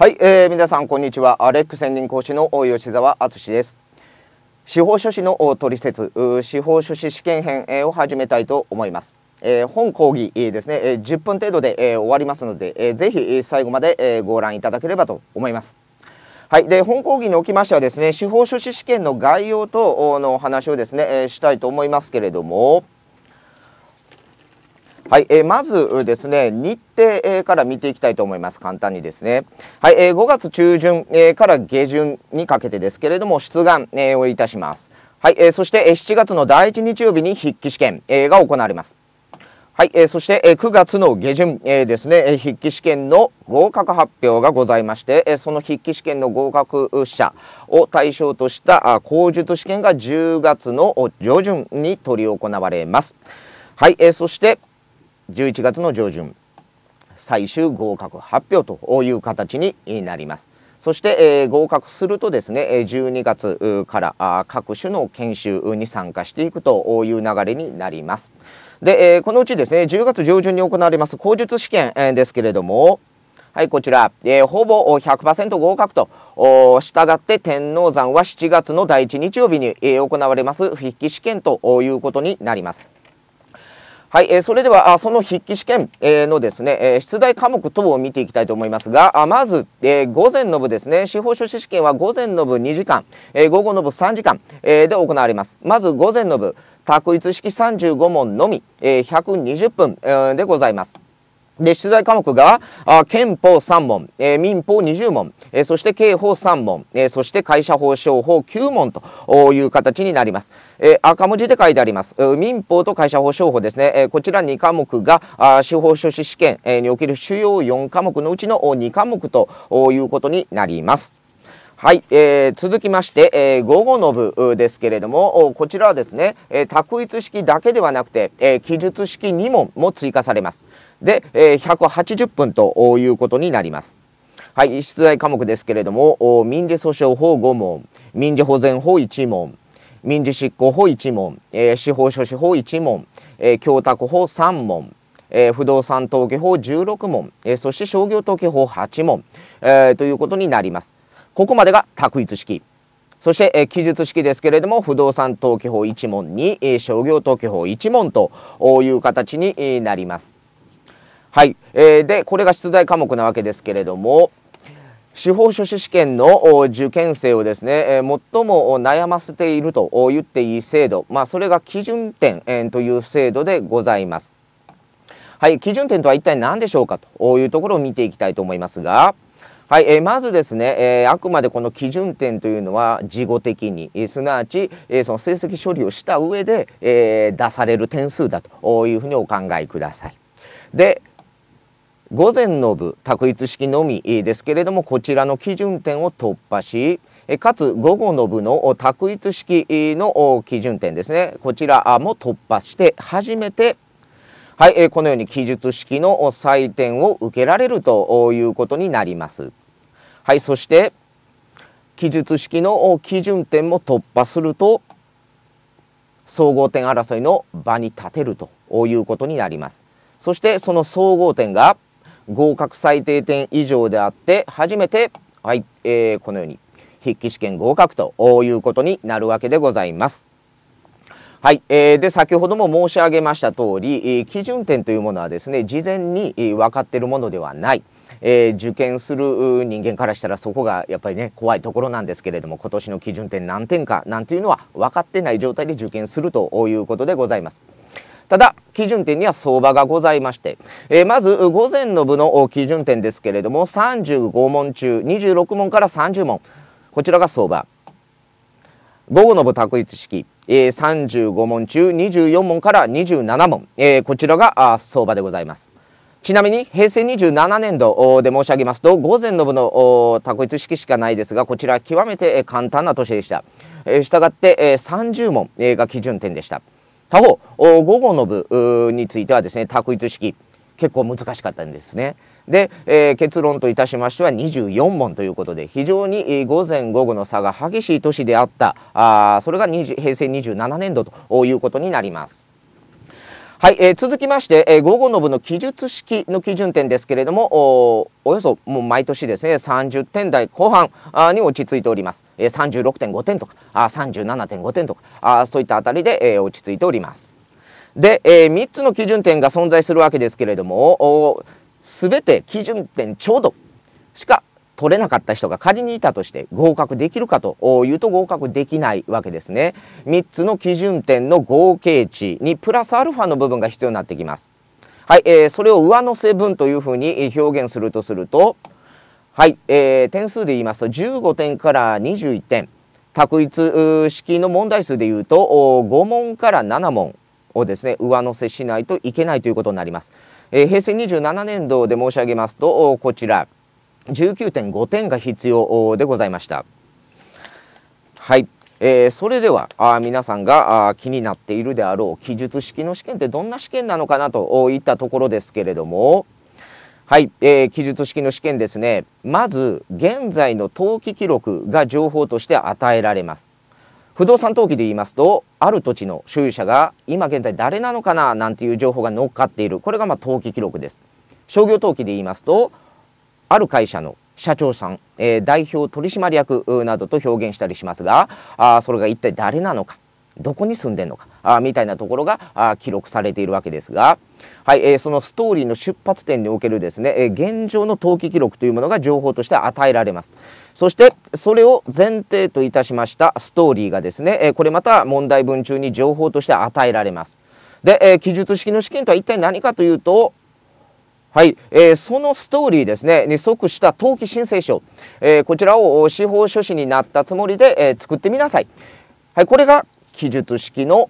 はい、えー、皆さんこんにちはアレック専任講師の吉澤敦です司法書士の取説司法書士試験編を始めたいと思います、えー、本講義ですね10分程度で、え終わりますので、えぜひ最後まで、えご覧いただければと思いますはい、で本講義におきましてはですね司法書士試験の概要等のお話をですね、えしたいと思いますけれどもはい、えー、まずですね、日程、えー、から見ていきたいと思います。簡単にですね。はい、えー、5月中旬、えー、から下旬にかけてですけれども、出願、えー、をいたします。はい、えー、そして、えー、7月の第1日曜日に筆記試験、えー、が行われます。はい、えー、そして、えー、9月の下旬、えー、ですね、えー、筆記試験の合格発表がございまして、えー、その筆記試験の合格者を対象とした口述試験が10月の上旬に執り行われます。はい、えー、そして、11月の上旬最終合格発表という形になります。そして、えー、合格するとですね、12月からあ各種の研修に参加していくという流れになります。で、えー、このうちですね、10月上旬に行われます口述試験、えですけれども、はい、こちら、えー、ほぼ100%合格と、お従って天王山は7月の第1日曜日に、えー、行われます筆記試験ということになります。はい、えー、それでは、あその筆記試験、えー、のですね、えー、出題科目等を見ていきたいと思いますが、あまず、えー、午前の部ですね、司法書士試験は午前の部2時間、えー、午後の部3時間、えー、で行われます。まず午前の部、択一式35問のみ、えー、120分、えー、でございます。で、出題科目が、あ憲法3問、えー、民法20問、えー、そして刑法3問、えー、そして会社法、商法9問という形になります。え赤文字で書いてあります。民法と会社法、商法ですね。えこちら2科目が、あ司法書士試験、えにおける主要4科目のうちの2科目ということになります。はい、えー、続きまして、えー、午後の部ですけれども、こちらはですね、えー、択一式だけではなくて、えー、記述式2問も追加されます。で、え180分ということになります。はい、出題科目ですけれども、民事訴訟法5問、民事保全法1問、民事執行法1問、えー、司法書士法1問、えー、供託法3問、えー、不動産登記法16問、えそして商業登記法8問、えということになります。ここまでが択一式。そして、え記述式ですけれども、不動産登記法1問に、え商業登記法1問という形になります。はい。えー、で、これが出題科目なわけですけれども、司法書士試験の受験生をですね、え最も悩ませていると言っていい制度、まあ、それが基準点、えという制度でございます。はい、基準点とは一体何でしょうかというところを見ていきたいと思いますが、はい、えまずですね、えあくまでこの基準点というのは事後的に、えすなわち、えその成績処理をした上で、え出される点数だというふうにお考えください。で、午前の部択一式のみですけれどもこちらの基準点を突破しかつ午後の部の択一式の基準点ですねこちらも突破して初めてはい、このように記述式の採点を受けられるということになります。はい、そして記述式の基準点も突破すると総合点争いの場に立てるということになります。そしてその総合点が合格最低点以上であって初めて、はいえー、このように筆記試験合格ということになるわけでございます。はい、えー、で先ほども申し上げました通り、えー、基準点というものはですね事前に、えー、分かっているものではない。えー、受験する人間からしたらそこがやっぱりね怖いところなんですけれども今年の基準点何点かなんていうのは分かってない状態で受験するということでございます。ただ、基準点には相場がございまして、えー、まず午前の部の基準点ですけれども、35問中26問から30問、こちらが相場。午後の部択一式、えー、35問中24問から27問、えー、こちらが相場でございます。ちなみに平成27年度で申し上げますと午前の部の択一式しかないですがこちら極めて簡単な年でした。したがって30問が基準点でした。他方午後の部についてはですね択一式結構難しかったんですね。で、えー、結論といたしましては24問ということで非常に午前午後の差が激しい年であったあそれが平成27年度ということになります。はい、えー、続きまして、えー、午後の部の記述式の基準点ですけれども、おおよそもう毎年ですね、30点台後半あに落ち着いております。えー、36.5点とか、あ37.5点とか、あそういったあたりで、えー、落ち着いております。で、えー、3つの基準点が存在するわけですけれども、すべて基準点ちょうどしか取れなかった人が仮にいたとして合格できるかというと合格できないわけですね。3つの基準点の合計値にプラスアルファの部分が必要になってきます。はい、えー、それを上乗せ分というふうに表現するとすると、はい、えー、点数で言いますと15点から21点。択一式の問題数でいうと5問から7問をですね上乗せしないといけないということになります。えー、平成27年度で申し上げますとこちら19.5点が必要でございました。はい。えー、それではあ皆さんがあ気になっているであろう記述式の試験ってどんな試験なのかなといったところですけれども、はい、えー、記述式の試験ですね。まず、現在の登記記録が情報として与えられます。不動産登記で言いますと、ある土地の所有者が今現在誰なのかななんていう情報が乗っかっている。これがま登記記録です。商業登記で言いますと、ある会社の社長さん、えー、代表取締役などと表現したりしますがあそれが一体誰なのかどこに住んでんのかあみたいなところがあ記録されているわけですが、はいえー、そのストーリーの出発点におけるですね、えー、現状の登記記録というものが情報として与えられます。そしてそれを前提といたしましたストーリーがですね、えこれまた問題文中に情報として与えられます。で、え記述式の試験とは一体何かというとはい、えー、そのストーリーですね、に即した登記申請書、えー、こちらを司法書士になったつもりで、えー、作ってみなさい。はい、これが記述式の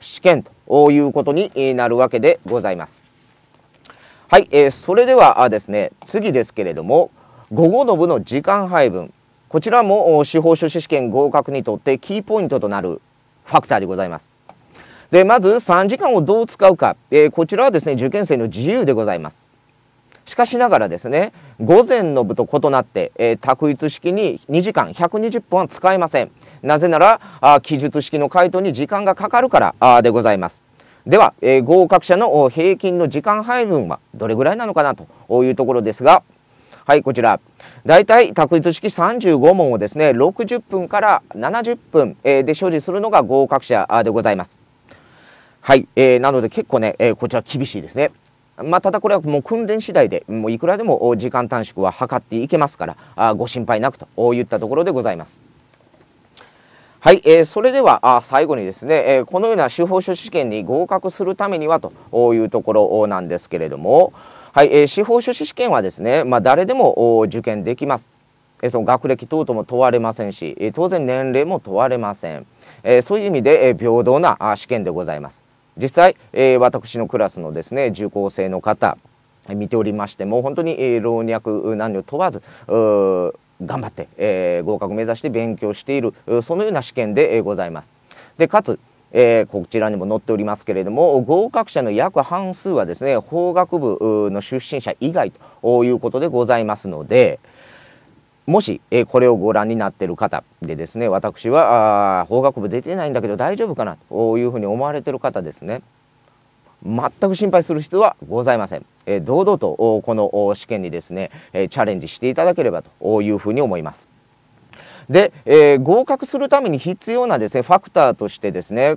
試験ということになるわけでございます。はい、えー、それではですね、次ですけれども、午後の部の時間配分、こちらも司法書士試験合格にとってキーポイントとなるファクターでございます。で、まず3時間をどう使うか、えー、こちらはですね、受験生の自由でございます。しかしながらですね午前の部と異なって、えー、択一式に2時間120分は使えませんなぜならあ記述式の回答に時間がかかるからあでございますでは、えー、合格者の平均の時間配分はどれぐらいなのかなというところですがはいこちら大体択一式35問をですね60分から70分、えー、で所持するのが合格者でございますはい、えー、なので結構ね、えー、こちら厳しいですね。まあ、ただこれはもう訓練次第でもういくらでも時間短縮は図っていけますからあご心配なくといったところでございます。はい、えー、それではあ最後にですね、えー、このような司法書士試験に合格するためにはというところなんですけれども、はいえー、司法書士試験はですね、まあ、誰でも受験できます。えー、その学歴等々も問われませんし、えー、当然年齢も問われません。えー、そういう意味で、えー、平等なあ試験でございます。実際、えー、私のクラスのですね受講生の方見ておりましても本当に、えー、老若男女問わず頑張って、えー、合格目指して勉強しているそのような試験で、えございます。でかつえー、こちらにも載っておりますけれども合格者の約半数はですね法学部の出身者以外ということでございますので、もし、えこれをご覧になってる方でですね私はあ法学部出てないんだけど大丈夫かなというふうに思われてる方ですね全く心配する必要はございません、え堂々とこの試験にですね、えチャレンジしていただければというふうに思います。で、えー、合格するために必要なですねファクターとしてですね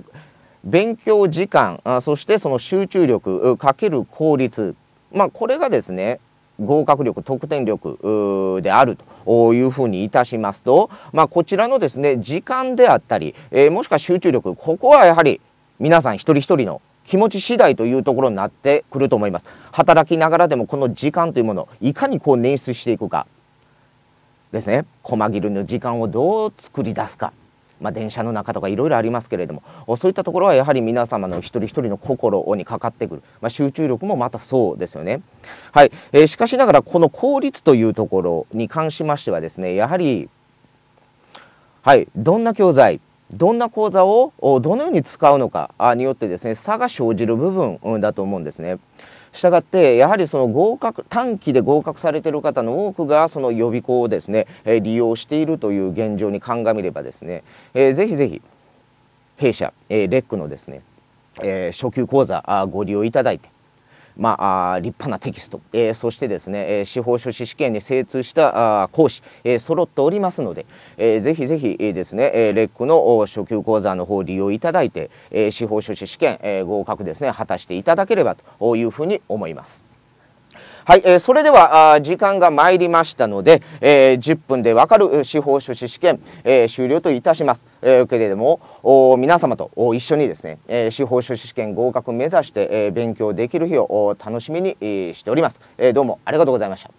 勉強時間あそしてその集中力かける効率まあこれがですね合格力得点力であるというふうにいたしますと、まあ、こちらのですね時間であったり、えー、もしくは集中力ここはやはり皆さん一人一人の気持ち次第というところになってくると思います働きながらでもこの時間というものをいかにこう捻出していくかですね細切りの時間をどう作り出すかまあ、電車の中とかいろいろありますけれどもそういったところはやはり皆様の一人一人の心にかかってくる、まあ、集中力もまたそうですよね。はいえー、しかしながらこの効率というところに関しましてはですねやはり、はい、どんな教材どんな講座をどのように使うのかによってですね差が生じる部分だと思うんですね。したがってやはりその合格短期で合格されてる方の多くがその予備校をですね、え利用しているという現状に鑑みればですね、えー、ぜひぜひ弊社、えレックのですね、え初級講座あご利用いただいてまあ、立派なテキスト、えー、そしてですね、え司法書士試験に精通したあ講師、えー、揃っておりますので、えー、ぜひぜひ、えですね、えレックの初級講座の方を利用いただいて、え司法書士試験、え合格ですね、果たしていただければというふうに思います。はい、えー、それではあ時間が参りましたので、えー、10分でわかる司法書士試験、えー、終了といたします。えー、けれどもお皆様とお一緒にですね、えー、司法書士試験合格目指して、えー、勉強できる日をお楽しみに、えー、しております、えー。どうもありがとうございました。